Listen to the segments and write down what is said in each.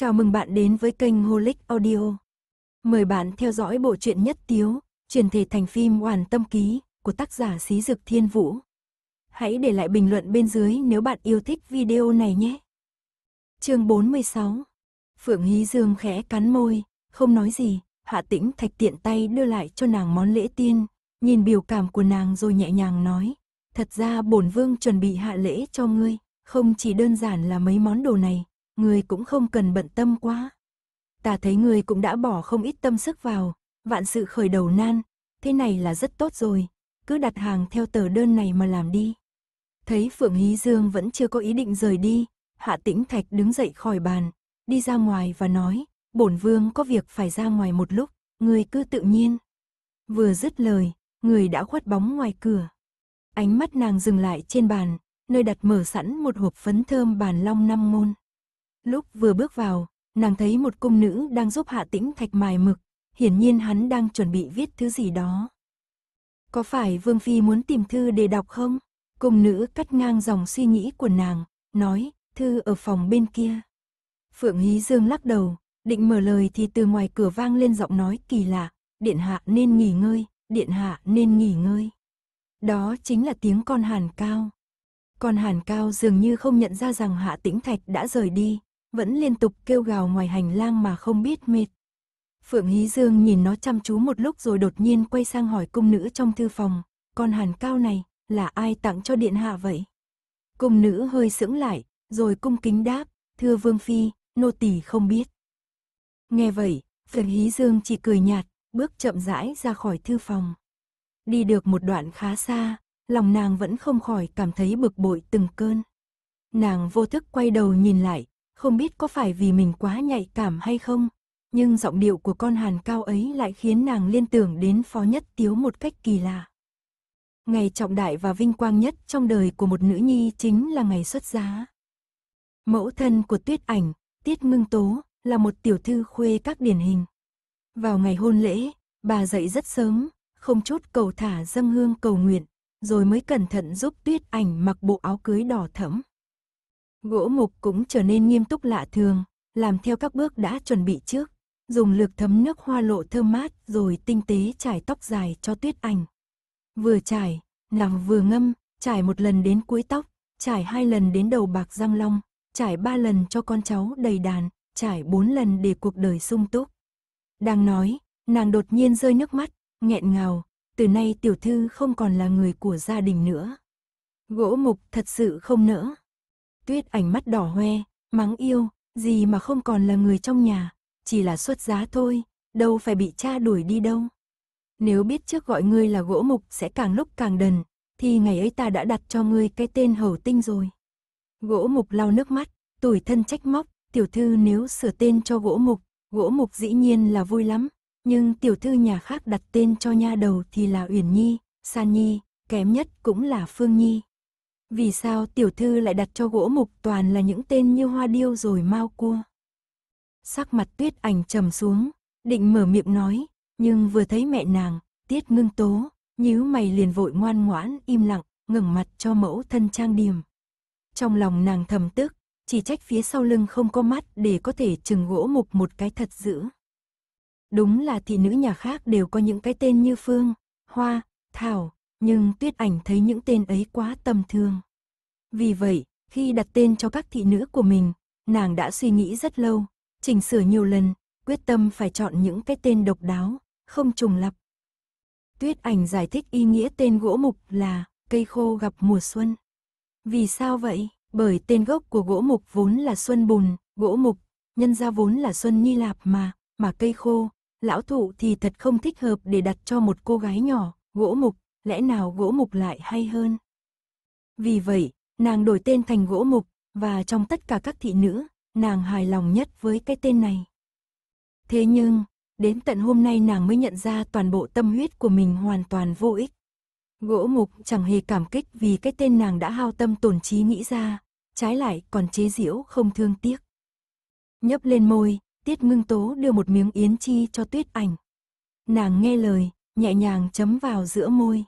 Chào mừng bạn đến với kênh Holic Audio. Mời bạn theo dõi bộ truyện nhất tiếu, truyền thể thành phim Hoàn Tâm Ký của tác giả Xí Dực Thiên Vũ. Hãy để lại bình luận bên dưới nếu bạn yêu thích video này nhé. Chương 46. Phượng Hí Dương khẽ cắn môi, không nói gì, Hạ Tĩnh Thạch tiện tay đưa lại cho nàng món lễ tiên, nhìn biểu cảm của nàng rồi nhẹ nhàng nói, "Thật ra bổn vương chuẩn bị hạ lễ cho ngươi, không chỉ đơn giản là mấy món đồ này, Ngươi cũng không cần bận tâm quá. Ta thấy ngươi cũng đã bỏ không ít tâm sức vào, vạn sự khởi đầu nan, thế này là rất tốt rồi, cứ đặt hàng theo tờ đơn này mà làm đi. Thấy Phượng Hí Dương vẫn chưa có ý định rời đi, Hạ Tĩnh Thạch đứng dậy khỏi bàn, đi ra ngoài và nói, bổn vương có việc phải ra ngoài một lúc, người cứ tự nhiên. Vừa dứt lời, người đã khuất bóng ngoài cửa. Ánh mắt nàng dừng lại trên bàn, nơi đặt mở sẵn một hộp phấn thơm bàn long năm môn. Lúc vừa bước vào, nàng thấy một cung nữ đang giúp hạ tĩnh thạch mài mực, hiển nhiên hắn đang chuẩn bị viết thứ gì đó. Có phải Vương Phi muốn tìm thư để đọc không? Cung nữ cắt ngang dòng suy nghĩ của nàng, nói, thư ở phòng bên kia. Phượng Hí Dương lắc đầu, định mở lời thì từ ngoài cửa vang lên giọng nói kỳ lạ, điện hạ nên nghỉ ngơi, điện hạ nên nghỉ ngơi. Đó chính là tiếng con hàn cao. Con hàn cao dường như không nhận ra rằng hạ tĩnh thạch đã rời đi, vẫn liên tục kêu gào ngoài hành lang mà không biết mệt. Phượng Hí Dương nhìn nó chăm chú một lúc rồi đột nhiên quay sang hỏi cung nữ trong thư phòng, con hàn cao này, là ai tặng cho điện hạ vậy? Cung nữ hơi sững lại, rồi cung kính đáp, thưa Vương Phi, nô tỳ không biết. Nghe vậy, Phượng Hí Dương chỉ cười nhạt, bước chậm rãi ra khỏi thư phòng. Đi được một đoạn khá xa, lòng nàng vẫn không khỏi cảm thấy bực bội từng cơn. Nàng vô thức quay đầu nhìn lại, không biết có phải vì mình quá nhạy cảm hay không, nhưng giọng điệu của con hàn cao ấy lại khiến nàng liên tưởng đến phó nhất tiếu một cách kỳ lạ. Ngày trọng đại và vinh quang nhất trong đời của một nữ nhi chính là ngày xuất giá. Mẫu thân của tuyết ảnh, tiết ngưng tố, là một tiểu thư khuê các điển hình. Vào ngày hôn lễ, bà dậy rất sớm, không chút cầu thả dâng hương cầu nguyện, rồi mới cẩn thận giúp tuyết ảnh mặc bộ áo cưới đỏ thẫm. Gỗ mục cũng trở nên nghiêm túc lạ thường, làm theo các bước đã chuẩn bị trước. Dùng lược thấm nước hoa lộ thơm mát rồi tinh tế trải tóc dài cho tuyết ảnh. Vừa trải, nàng vừa ngâm, trải một lần đến cuối tóc, trải hai lần đến đầu bạc răng long, trải ba lần cho con cháu đầy đàn, trải bốn lần để cuộc đời sung túc. Đang nói, nàng đột nhiên rơi nước mắt, nghẹn ngào, từ nay tiểu thư không còn là người của gia đình nữa. Gỗ mục thật sự không nỡ, Tuyết ánh mắt đỏ hoe, mắng yêu, gì mà không còn là người trong nhà, chỉ là xuất giá thôi, đâu phải bị cha đuổi đi đâu. Nếu biết trước gọi ngươi là gỗ mục sẽ càng lúc càng đần, thì ngày ấy ta đã đặt cho ngươi cái tên hầu tinh rồi. Gỗ mục lau nước mắt, tuổi thân trách móc, tiểu thư nếu sửa tên cho gỗ mục, gỗ mục dĩ nhiên là vui lắm, nhưng tiểu thư nhà khác đặt tên cho nha đầu thì là Uyển Nhi, San Nhi, kém nhất cũng là Phương Nhi. Vì sao tiểu thư lại đặt cho gỗ mục toàn là những tên như hoa điêu rồi mau cua? Sắc mặt tuyết ảnh trầm xuống, định mở miệng nói, nhưng vừa thấy mẹ nàng, tiết ngưng tố, nhíu mày liền vội ngoan ngoãn, im lặng, ngẩng mặt cho mẫu thân trang điểm. Trong lòng nàng thầm tức, chỉ trách phía sau lưng không có mắt để có thể chừng gỗ mục một cái thật dữ. Đúng là thị nữ nhà khác đều có những cái tên như Phương, Hoa, Thảo, nhưng tuyết ảnh thấy những tên ấy quá tầm thường. Vì vậy, khi đặt tên cho các thị nữ của mình, nàng đã suy nghĩ rất lâu, chỉnh sửa nhiều lần, quyết tâm phải chọn những cái tên độc đáo, không trùng lập. Tuyết ảnh giải thích ý nghĩa tên gỗ mục là cây khô gặp mùa xuân. Vì sao vậy? Bởi tên gốc của gỗ mục vốn là xuân bùn, gỗ mục, nhân ra vốn là xuân nhi Lạp mà, mà cây khô, lão thụ thì thật không thích hợp để đặt cho một cô gái nhỏ, gỗ mục, lẽ nào gỗ mục lại hay hơn? Vì vậy, nàng đổi tên thành gỗ mục, và trong tất cả các thị nữ, nàng hài lòng nhất với cái tên này. Thế nhưng, đến tận hôm nay nàng mới nhận ra toàn bộ tâm huyết của mình hoàn toàn vô ích. Gỗ mục chẳng hề cảm kích vì cái tên nàng đã hao tâm tổn trí nghĩ ra, trái lại còn chế giễu không thương tiếc. Nhấp lên môi, Tiết Ngưng Tố đưa một miếng yến chi cho Tuyết Ảnh. Nàng nghe lời, nhẹ nhàng chấm vào giữa môi.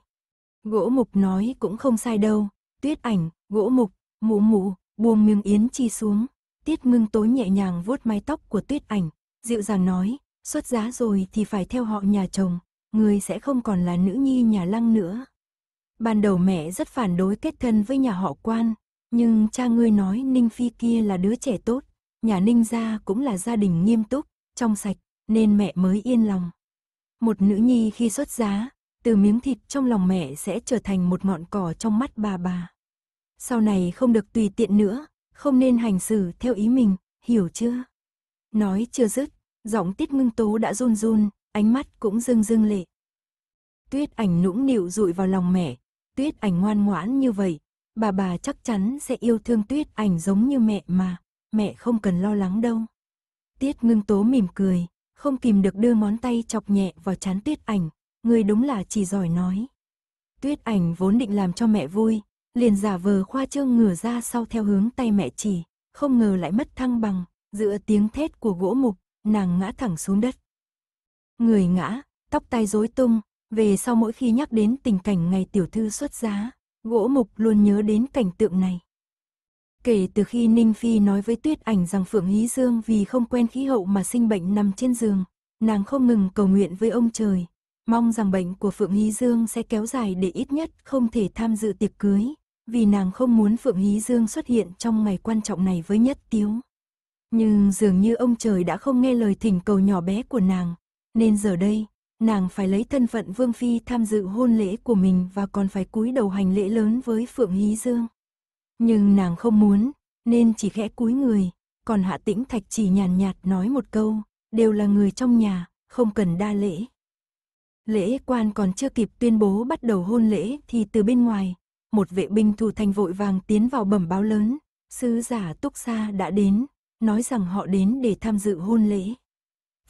Gỗ mục nói cũng không sai đâu, tuyết ảnh, gỗ mục, mụ mụ, buông miếng yến chi xuống. Tiết ngưng tối nhẹ nhàng vuốt mái tóc của tuyết ảnh, dịu dàng nói, xuất giá rồi thì phải theo họ nhà chồng, người sẽ không còn là nữ nhi nhà lăng nữa. Ban đầu mẹ rất phản đối kết thân với nhà họ quan, nhưng cha ngươi nói Ninh Phi kia là đứa trẻ tốt, nhà Ninh gia cũng là gia đình nghiêm túc, trong sạch, nên mẹ mới yên lòng. Một nữ nhi khi xuất giá, từ miếng thịt trong lòng mẹ sẽ trở thành một ngọn cỏ trong mắt bà bà. Sau này không được tùy tiện nữa, không nên hành xử theo ý mình, hiểu chưa? Nói chưa dứt, giọng tiết ngưng tố đã run run, ánh mắt cũng rưng rưng lệ. Tuyết ảnh nũng nịu rụi vào lòng mẹ, tuyết ảnh ngoan ngoãn như vậy, bà bà chắc chắn sẽ yêu thương tuyết ảnh giống như mẹ mà, mẹ không cần lo lắng đâu. Tiết ngưng tố mỉm cười, không kìm được đưa món tay chọc nhẹ vào chán tuyết ảnh, ngươi đúng là chỉ giỏi nói. Tuyết ảnh vốn định làm cho mẹ vui, liền giả vờ khoa trương ngửa ra sau theo hướng tay mẹ chỉ, không ngờ lại mất thăng bằng, giữa tiếng thét của gỗ mục, nàng ngã thẳng xuống đất. Người ngã, tóc tai rối tung, về sau mỗi khi nhắc đến tình cảnh ngày tiểu thư xuất giá, gỗ mục luôn nhớ đến cảnh tượng này. Kể từ khi Ninh Phi nói với Tuyết Ảnh rằng Phượng Hí Dương vì không quen khí hậu mà sinh bệnh nằm trên giường, nàng không ngừng cầu nguyện với ông trời, Mong rằng bệnh của Phượng Hí Dương sẽ kéo dài để ít nhất không thể tham dự tiệc cưới, vì nàng không muốn Phượng Hí Dương xuất hiện trong ngày quan trọng này với Nhất Tiếu. Nhưng dường như ông trời đã không nghe lời thỉnh cầu nhỏ bé của nàng, nên giờ đây, nàng phải lấy thân phận Vương Phi tham dự hôn lễ của mình và còn phải cúi đầu hành lễ lớn với Phượng Hí Dương. Nhưng nàng không muốn, nên chỉ khẽ cúi người, còn Hạ Tĩnh Thạch chỉ nhàn nhạt nói một câu, đều là người trong nhà, không cần đa lễ. Lễ quan còn chưa kịp tuyên bố bắt đầu hôn lễ thì từ bên ngoài, một vệ binh thủ thành vội vàng tiến vào bẩm báo lớn, sứ giả Túc Sa đã đến, nói rằng họ đến để tham dự hôn lễ.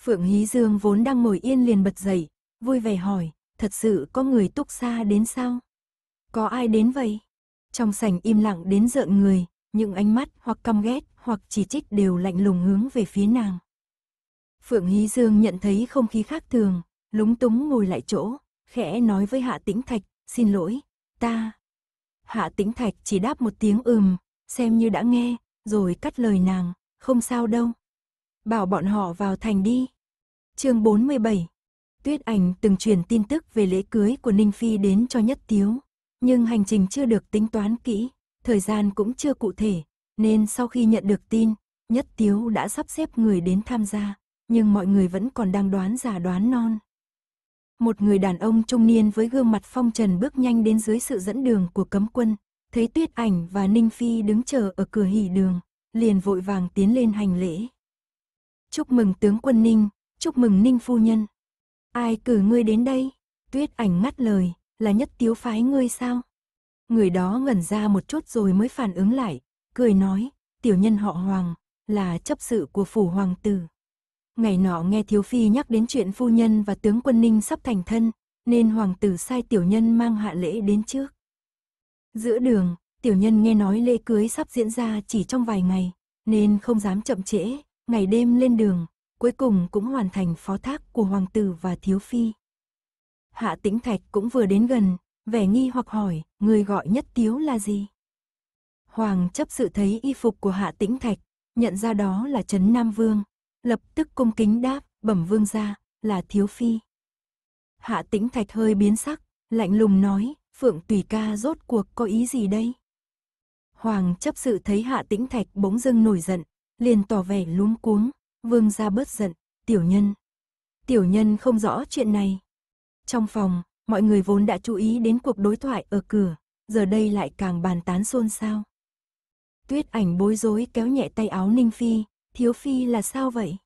Phượng Hí Dương vốn đang ngồi yên liền bật dậy, vui vẻ hỏi, thật sự có người Túc Sa đến sao? Có ai đến vậy? Trong sảnh im lặng đến rợn người, những ánh mắt hoặc căm ghét hoặc chỉ trích đều lạnh lùng hướng về phía nàng. Phượng Hí Dương nhận thấy không khí khác thường, lúng túng ngồi lại chỗ, khẽ nói với Hạ Tĩnh Thạch, xin lỗi, ta. Hạ Tĩnh Thạch chỉ đáp một tiếng ừm, xem như đã nghe, rồi cắt lời nàng, không sao đâu. Bảo bọn họ vào thành đi. chương 47 Tuyết Ảnh từng truyền tin tức về lễ cưới của Ninh Phi đến cho Nhất Tiếu, nhưng hành trình chưa được tính toán kỹ, thời gian cũng chưa cụ thể, nên sau khi nhận được tin, Nhất Tiếu đã sắp xếp người đến tham gia, nhưng mọi người vẫn còn đang đoán giả đoán non một người đàn ông trung niên với gương mặt phong trần bước nhanh đến dưới sự dẫn đường của cấm quân, thấy tuyết ảnh và Ninh Phi đứng chờ ở cửa hỉ đường, liền vội vàng tiến lên hành lễ. Chúc mừng tướng quân Ninh, chúc mừng Ninh phu nhân. Ai cử ngươi đến đây? Tuyết ảnh ngắt lời, là nhất tiếu phái ngươi sao? Người đó ngẩn ra một chút rồi mới phản ứng lại, cười nói, tiểu nhân họ Hoàng, là chấp sự của phủ hoàng tử ngày nọ nghe thiếu phi nhắc đến chuyện phu nhân và tướng quân ninh sắp thành thân, nên hoàng tử sai tiểu nhân mang hạ lễ đến trước. Giữa đường, tiểu nhân nghe nói lễ cưới sắp diễn ra chỉ trong vài ngày, nên không dám chậm trễ, ngày đêm lên đường, cuối cùng cũng hoàn thành phó thác của hoàng tử và thiếu phi. Hạ tĩnh thạch cũng vừa đến gần, vẻ nghi hoặc hỏi, người gọi nhất tiếu là gì? Hoàng chấp sự thấy y phục của hạ tĩnh thạch, nhận ra đó là Trấn Nam Vương, lập tức cung kính đáp, bẩm vương gia, là thiếu phi. Hạ tĩnh thạch hơi biến sắc, lạnh lùng nói, phượng tùy ca rốt cuộc có ý gì đây? Hoàng chấp sự thấy hạ tĩnh thạch bỗng dưng nổi giận, liền tỏ vẻ luống cuống, vương gia bớt giận, tiểu nhân. Tiểu nhân không rõ chuyện này. Trong phòng, mọi người vốn đã chú ý đến cuộc đối thoại ở cửa, giờ đây lại càng bàn tán xôn xao. Tuyết ảnh bối rối kéo nhẹ tay áo Ninh Phi, Thiếu Phi là sao vậy?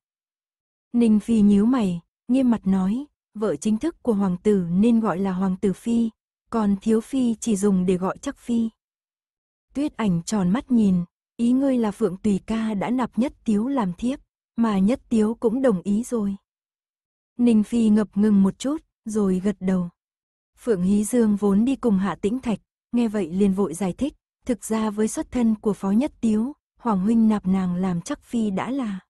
Ninh Phi nhíu mày, nghiêm mặt nói, vợ chính thức của hoàng tử nên gọi là hoàng tử Phi, còn Thiếu Phi chỉ dùng để gọi chắc Phi. Tuyết ảnh tròn mắt nhìn, ý ngươi là Phượng Tùy Ca đã nạp Nhất Tiếu làm thiếp, mà Nhất Tiếu cũng đồng ý rồi. Ninh Phi ngập ngừng một chút, rồi gật đầu. Phượng Hí Dương vốn đi cùng Hạ Tĩnh Thạch, nghe vậy liền vội giải thích, thực ra với xuất thân của Phó Nhất Tiếu, Hoàng huynh nạp nàng làm chắc phi đã là.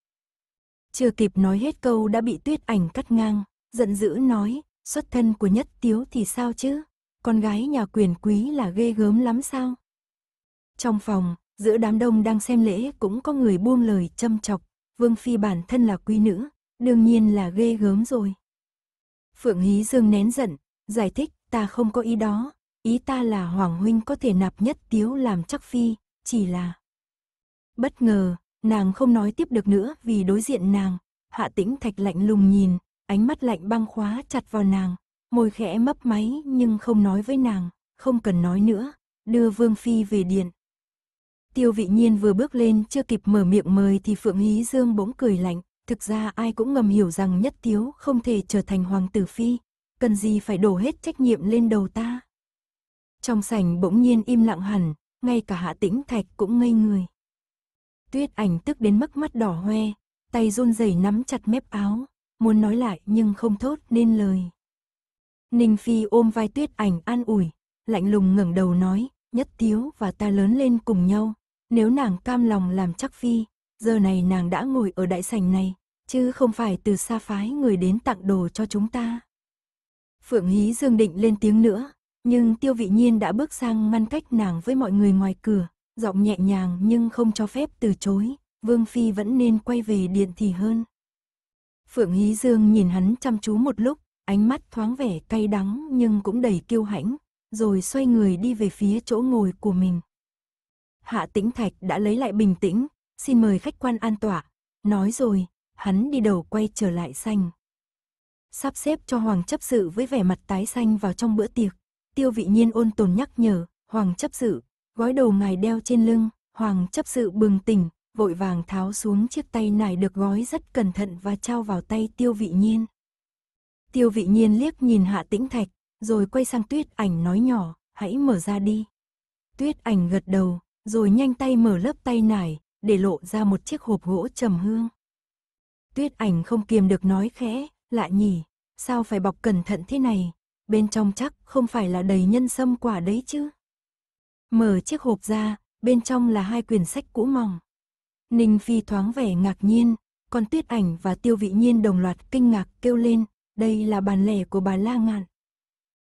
Chưa kịp nói hết câu đã bị tuyết ảnh cắt ngang, giận dữ nói, xuất thân của nhất tiếu thì sao chứ? Con gái nhà quyền quý là ghê gớm lắm sao? Trong phòng, giữa đám đông đang xem lễ cũng có người buông lời châm chọc, Vương Phi bản thân là quý nữ, đương nhiên là ghê gớm rồi. Phượng Hí Dương nén giận, giải thích ta không có ý đó, ý ta là Hoàng Huynh có thể nạp nhất tiếu làm chắc Phi, chỉ là... Bất ngờ, nàng không nói tiếp được nữa vì đối diện nàng, hạ tĩnh thạch lạnh lùng nhìn, ánh mắt lạnh băng khóa chặt vào nàng, môi khẽ mấp máy nhưng không nói với nàng, không cần nói nữa, đưa Vương Phi về điện. Tiêu vị nhiên vừa bước lên chưa kịp mở miệng mời thì Phượng Hí Dương bỗng cười lạnh, thực ra ai cũng ngầm hiểu rằng nhất tiếu không thể trở thành hoàng tử Phi, cần gì phải đổ hết trách nhiệm lên đầu ta. Trong sảnh bỗng nhiên im lặng hẳn, ngay cả hạ tĩnh thạch cũng ngây người. Tuyết ảnh tức đến mức mắt đỏ hoe, tay run rẩy nắm chặt mép áo, muốn nói lại nhưng không thốt nên lời. Ninh Phi ôm vai tuyết ảnh an ủi, lạnh lùng ngẩng đầu nói, nhất tiếu và ta lớn lên cùng nhau, nếu nàng cam lòng làm chắc Phi, giờ này nàng đã ngồi ở đại sảnh này, chứ không phải từ xa phái người đến tặng đồ cho chúng ta. Phượng Hí Dương định lên tiếng nữa, nhưng Tiêu Vị Nhiên đã bước sang ngăn cách nàng với mọi người ngoài cửa, giọng nhẹ nhàng nhưng không cho phép từ chối, Vương Phi vẫn nên quay về điện thì hơn. Phượng Hí Dương nhìn hắn chăm chú một lúc, ánh mắt thoáng vẻ cay đắng nhưng cũng đầy kiêu hãnh, rồi xoay người đi về phía chỗ ngồi của mình. Hạ Tĩnh Thạch đã lấy lại bình tĩnh, xin mời khách quan an tỏa, nói rồi, hắn đi đầu quay trở lại xanh. Sắp xếp cho Hoàng chấp sự với vẻ mặt tái xanh vào trong bữa tiệc, tiêu vị nhiên ôn tồn nhắc nhở, Hoàng chấp sự, gói đồ ngài đeo trên lưng, hoàng chấp sự bừng tỉnh, vội vàng tháo xuống chiếc tay nải được gói rất cẩn thận và trao vào tay tiêu vị nhiên. Tiêu vị nhiên liếc nhìn hạ tĩnh thạch, rồi quay sang tuyết ảnh nói nhỏ, hãy mở ra đi. Tuyết ảnh gật đầu, rồi nhanh tay mở lớp tay nải, để lộ ra một chiếc hộp gỗ trầm hương. Tuyết ảnh không kiềm được nói khẽ, lạ nhỉ, sao phải bọc cẩn thận thế này, bên trong chắc không phải là đầy nhân sâm quả đấy chứ. Mở chiếc hộp ra, bên trong là hai quyển sách cũ mỏng. Ninh Phi thoáng vẻ ngạc nhiên, còn Tuyết Ảnh và Tiêu Vị Nhiên đồng loạt kinh ngạc kêu lên, đây là bàn lẻ của bà La Ngạn.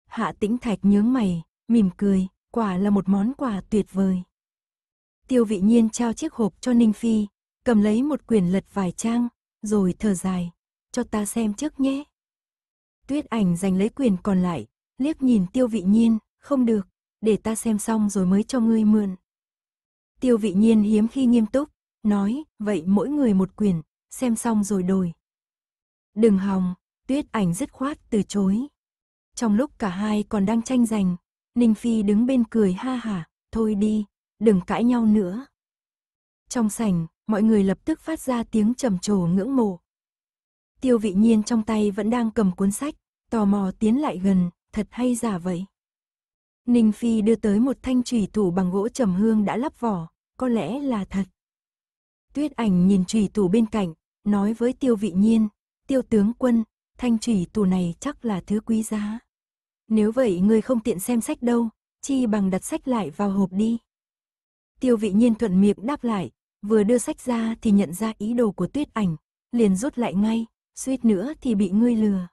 Hạ Tĩnh Thạch nhướng mày, mỉm cười, quả là một món quà tuyệt vời. Tiêu Vị Nhiên trao chiếc hộp cho Ninh Phi, cầm lấy một quyển lật vài trang, rồi thở dài, cho ta xem trước nhé. Tuyết Ảnh giành lấy quyển còn lại, liếc nhìn Tiêu Vị Nhiên, không được, để ta xem xong rồi mới cho ngươi mượn. Tiêu vị nhiên hiếm khi nghiêm túc, nói, vậy mỗi người một quyển, xem xong rồi đổi. Đừng hòng, tuyết ảnh dứt khoát từ chối. Trong lúc cả hai còn đang tranh giành, Ninh Phi đứng bên cười ha hả, thôi đi, đừng cãi nhau nữa. Trong sảnh, mọi người lập tức phát ra tiếng trầm trồ ngưỡng mộ. Tiêu vị nhiên trong tay vẫn đang cầm cuốn sách, tò mò tiến lại gần, thật hay giả vậy? Ninh Phi đưa tới một thanh trùy thủ bằng gỗ trầm hương đã lắp vỏ, có lẽ là thật. Tuyết ảnh nhìn trùy thủ bên cạnh, nói với tiêu vị nhiên, tiêu tướng quân, thanh trùy thủ này chắc là thứ quý giá. Nếu vậy người không tiện xem sách đâu, chi bằng đặt sách lại vào hộp đi. Tiêu vị nhiên thuận miệng đáp lại, vừa đưa sách ra thì nhận ra ý đồ của tuyết ảnh, liền rút lại ngay, suýt nữa thì bị ngươi lừa.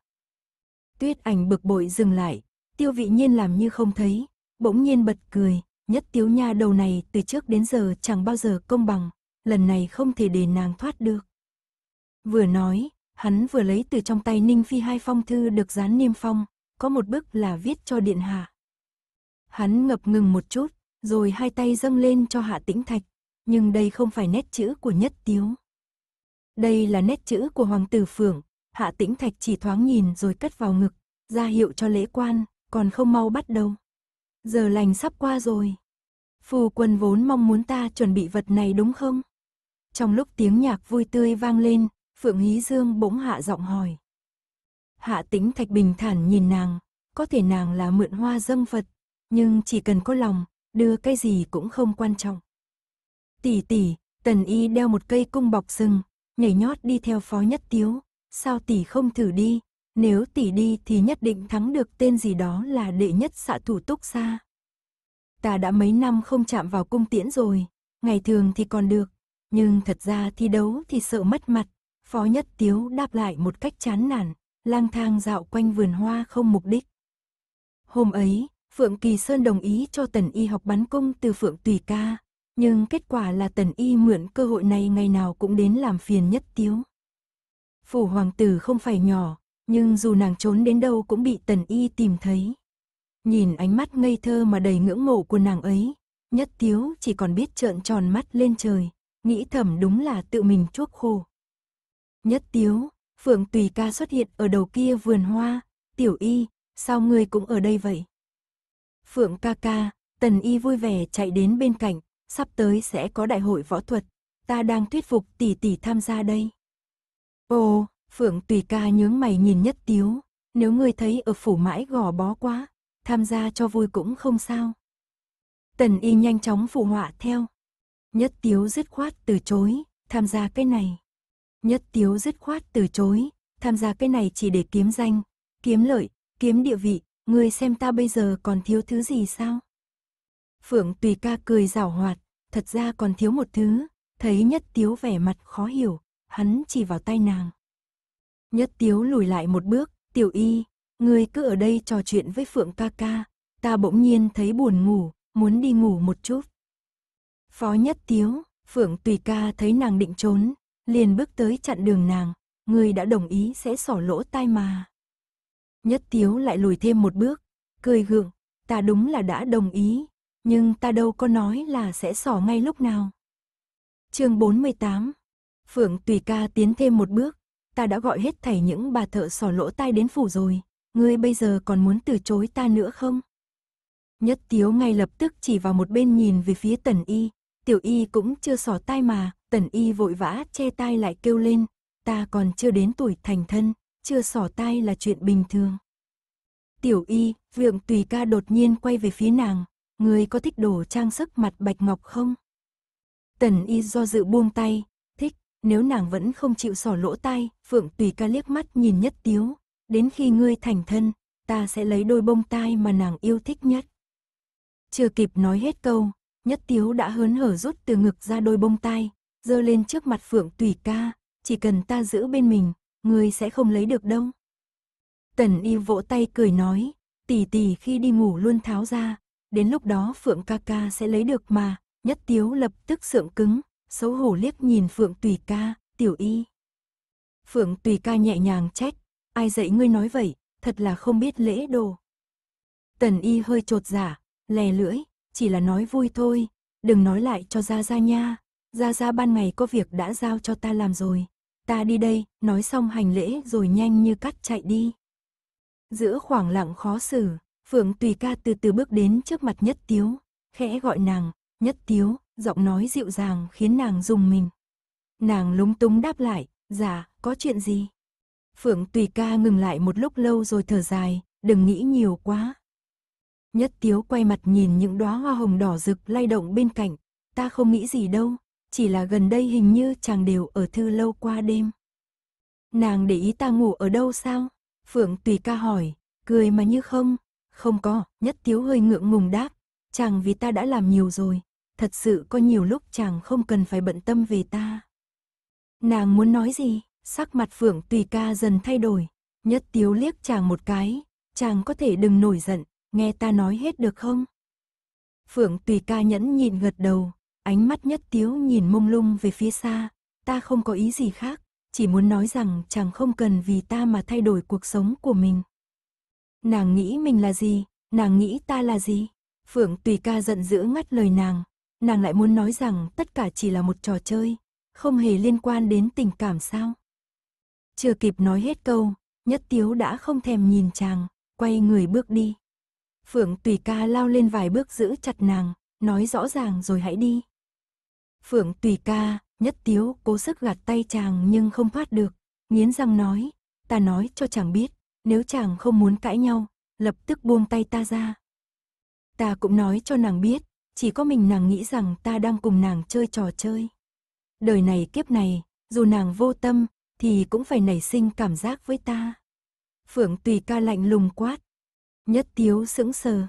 Tuyết ảnh bực bội dừng lại, Tiêu vị nhiên làm như không thấy, bỗng nhiên bật cười, nhất tiếu nha đầu này từ trước đến giờ chẳng bao giờ công bằng, lần này không thể để nàng thoát được. Vừa nói, hắn vừa lấy từ trong tay Ninh Phi hai phong thư được dán niêm phong, có một bức là viết cho Điện Hạ. Hắn ngập ngừng một chút, rồi hai tay dâng lên cho Hạ Tĩnh Thạch, nhưng đây không phải nét chữ của Nhất Tiếu. Đây là nét chữ của Hoàng tử Phượng, Hạ Tĩnh Thạch chỉ thoáng nhìn rồi cất vào ngực, ra hiệu cho lễ quan, còn không mau bắt đầu. Giờ lành sắp qua rồi. Phù quân vốn mong muốn ta chuẩn bị vật này đúng không? Trong lúc tiếng nhạc vui tươi vang lên, Phượng Hí Dương bỗng hạ giọng hỏi. Hạ tĩnh Thạch bình thản nhìn nàng, có thể nàng là mượn hoa dâng vật nhưng chỉ cần có lòng, đưa cái gì cũng không quan trọng. Tỷ tỷ, tần y đeo một cây cung bọc sừng, nhảy nhót đi theo phó nhất tiếu, sao tỷ không thử đi, nếu tỷ đi thì nhất định thắng được tên gì đó là đệ nhất xạ thủ túc xa. Ta đã mấy năm không chạm vào cung tiễn rồi, ngày thường thì còn được, nhưng thật ra thi đấu thì sợ mất mặt. Phó Nhất Tiếu đáp lại một cách chán nản, lang thang dạo quanh vườn hoa không mục đích. Hôm ấy, Phượng Kỳ Sơn đồng ý cho Tần Y học bắn cung từ Phượng Tùy Ca, nhưng kết quả là Tần Y mượn cơ hội này ngày nào cũng đến làm phiền Nhất Tiếu. Phủ hoàng tử không phải nhỏ, nhưng dù nàng trốn đến đâu cũng bị tần y tìm thấy. Nhìn ánh mắt ngây thơ mà đầy ngưỡng mộ của nàng ấy, nhất tiếu chỉ còn biết trợn tròn mắt lên trời, nghĩ thầm đúng là tự mình chuốc khổ. Nhất tiếu, phượng tùy ca xuất hiện ở đầu kia vườn hoa, tiểu y, sao ngươi cũng ở đây vậy? Phượng ca ca, tần y vui vẻ chạy đến bên cạnh, sắp tới sẽ có đại hội võ thuật, ta đang thuyết phục tỷ tỷ tham gia đây. Ồ, Phượng Tùy ca nhướng mày nhìn nhất tiếu, nếu ngươi thấy ở phủ mãi gò bó quá, tham gia cho vui cũng không sao. Tần y nhanh chóng phụ họa theo. Nhất tiếu dứt khoát từ chối, tham gia cái này. Nhất tiếu dứt khoát từ chối, tham gia cái này chỉ để kiếm danh, kiếm lợi, kiếm địa vị, ngươi xem ta bây giờ còn thiếu thứ gì sao? Phượng Tùy ca cười giảo hoạt, thật ra còn thiếu một thứ, thấy nhất tiếu vẻ mặt khó hiểu, hắn chỉ vào tay nàng. Nhất tiếu lùi lại một bước, tiểu y, ngươi cứ ở đây trò chuyện với Phượng ca ca, ta bỗng nhiên thấy buồn ngủ, muốn đi ngủ một chút. Phó nhất tiếu, Phượng tùy ca thấy nàng định trốn, liền bước tới chặn đường nàng, ngươi đã đồng ý sẽ xỏ lỗ tai mà. Nhất tiếu lại lùi thêm một bước, cười gượng, ta đúng là đã đồng ý, nhưng ta đâu có nói là sẽ xỏ ngay lúc nào. chương 48, Phượng tùy ca tiến thêm một bước, ta đã gọi hết thầy những bà thợ sỏ lỗ tai đến phủ rồi, ngươi bây giờ còn muốn từ chối ta nữa không? Nhất tiếu ngay lập tức chỉ vào một bên nhìn về phía tần y, tiểu y cũng chưa sỏ tai mà, tần y vội vã che tai lại kêu lên, ta còn chưa đến tuổi thành thân, chưa sỏ tai là chuyện bình thường. Tiểu y, vượng tùy ca đột nhiên quay về phía nàng, ngươi có thích đồ trang sức mặt bạch ngọc không? Tần y do dự buông tay, nếu nàng vẫn không chịu sỏ lỗ tai, Phượng Tùy ca liếc mắt nhìn nhất tiếu. Đến khi ngươi thành thân, ta sẽ lấy đôi bông tai mà nàng yêu thích nhất. Chưa kịp nói hết câu, nhất tiếu đã hớn hở rút từ ngực ra đôi bông tai, dơ lên trước mặt Phượng Tùy ca. Chỉ cần ta giữ bên mình, ngươi sẽ không lấy được đâu. Tần y vỗ tay cười nói, tỷ tỷ khi đi ngủ luôn tháo ra, đến lúc đó Phượng ca ca sẽ lấy được mà, nhất tiếu lập tức sượng cứng, xấu hổ liếc nhìn Phượng Tùy ca, tiểu y. Phượng Tùy ca nhẹ nhàng trách, ai dạy ngươi nói vậy, thật là không biết lễ đồ. Tần y hơi trột giả, dạ, lè lưỡi, chỉ là nói vui thôi, đừng nói lại cho Gia Gia nha, Gia Gia ban ngày có việc đã giao cho ta làm rồi, ta đi đây, nói xong hành lễ rồi nhanh như cắt chạy đi. Giữa khoảng lặng khó xử, Phượng Tùy ca từ từ bước đến trước mặt nhất tiếu, khẽ gọi nàng, Nhất tiếu, giọng nói dịu dàng khiến nàng dùng mình. Nàng lúng túng đáp lại, dạ, có chuyện gì? Phượng tùy ca ngừng lại một lúc lâu rồi thở dài, đừng nghĩ nhiều quá. Nhất tiếu quay mặt nhìn những đóa hoa hồng đỏ rực lay động bên cạnh, ta không nghĩ gì đâu, chỉ là gần đây hình như chàng đều ở thư lâu qua đêm. Nàng để ý ta ngủ ở đâu sao? Phượng tùy ca hỏi, cười mà như không, không có, nhất tiếu hơi ngượng ngùng đáp, chàng vì ta đã làm nhiều rồi, thật sự có nhiều lúc chàng không cần phải bận tâm về ta. Nàng muốn nói gì, sắc mặt phượng tùy ca dần thay đổi, nhất tiếu liếc chàng một cái, chàng có thể đừng nổi giận, nghe ta nói hết được không? Phượng tùy ca nhẫn nhịn gật đầu, ánh mắt nhất tiếu nhìn mông lung về phía xa, ta không có ý gì khác, chỉ muốn nói rằng chàng không cần vì ta mà thay đổi cuộc sống của mình. Nàng nghĩ mình là gì, nàng nghĩ ta là gì? Phượng Tùy Ca giận dữ ngắt lời nàng, nàng lại muốn nói rằng tất cả chỉ là một trò chơi, không hề liên quan đến tình cảm sao. Chưa kịp nói hết câu, Nhất Tiếu đã không thèm nhìn chàng, quay người bước đi. Phượng Tùy Ca lao lên vài bước giữ chặt nàng, nói rõ ràng rồi hãy đi. Phượng Tùy Ca, Nhất Tiếu cố sức gạt tay chàng nhưng không thoát được, nghiến răng nói, ta nói cho chàng biết, nếu chàng không muốn cãi nhau, lập tức buông tay ta ra. Ta cũng nói cho nàng biết, chỉ có mình nàng nghĩ rằng ta đang cùng nàng chơi trò chơi. Đời này kiếp này, dù nàng vô tâm, thì cũng phải nảy sinh cảm giác với ta. Phượng Tùy ca lạnh lùng quát. Nhất tiếu sững sờ.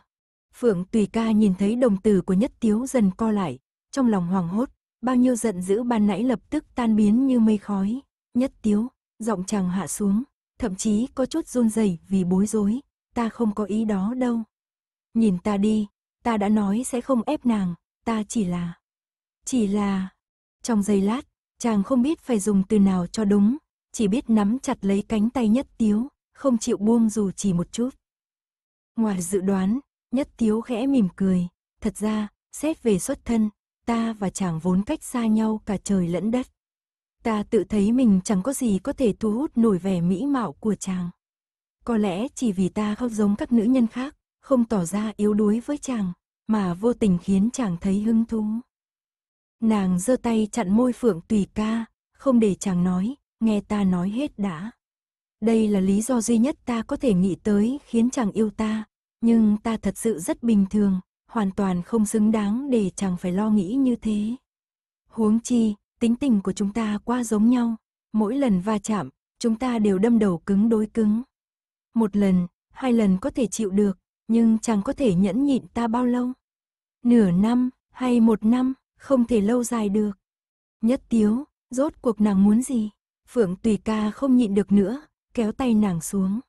Phượng Tùy ca nhìn thấy đồng tử của nhất tiếu dần co lại, trong lòng hoàng hốt, bao nhiêu giận dữ ban nãy lập tức tan biến như mây khói. Nhất tiếu, giọng chàng hạ xuống, thậm chí có chút run rẩy vì bối rối, ta không có ý đó đâu. Nhìn ta đi, ta đã nói sẽ không ép nàng, ta chỉ là... Chỉ là... Trong giây lát, chàng không biết phải dùng từ nào cho đúng, chỉ biết nắm chặt lấy cánh tay nhất tiếu, không chịu buông dù chỉ một chút. Ngoài dự đoán, nhất tiếu khẽ mỉm cười, thật ra, xét về xuất thân, ta và chàng vốn cách xa nhau cả trời lẫn đất. Ta tự thấy mình chẳng có gì có thể thu hút nổi vẻ mỹ mạo của chàng. Có lẽ chỉ vì ta không giống các nữ nhân khác, không tỏ ra yếu đuối với chàng, mà vô tình khiến chàng thấy hứng thú. Nàng giơ tay chặn môi Phượng Tùy ca, không để chàng nói, nghe ta nói hết đã. Đây là lý do duy nhất ta có thể nghĩ tới khiến chàng yêu ta, nhưng ta thật sự rất bình thường, hoàn toàn không xứng đáng để chàng phải lo nghĩ như thế. Huống chi, tính tình của chúng ta quá giống nhau, mỗi lần va chạm, chúng ta đều đâm đầu cứng đối cứng. Một lần, hai lần có thể chịu được, nhưng chàng có thể nhẫn nhịn ta bao lâu? Nửa năm, hay một năm, không thể lâu dài được. Nhất tiếu, rốt cuộc nàng muốn gì? Phượng tùy ca không nhịn được nữa, kéo tay nàng xuống.